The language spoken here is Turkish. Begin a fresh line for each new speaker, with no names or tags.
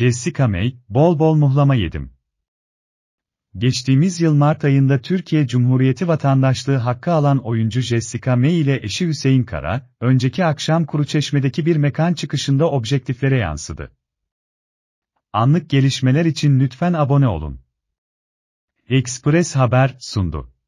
Jessica May, bol bol muhlama yedim. Geçtiğimiz yıl Mart ayında Türkiye Cumhuriyeti vatandaşlığı hakkı alan oyuncu Jessica May ile eşi Hüseyin Kara, önceki akşam Kuruçeşme'deki bir mekan çıkışında objektiflere yansıdı. Anlık gelişmeler için lütfen abone olun. Express
Haber sundu.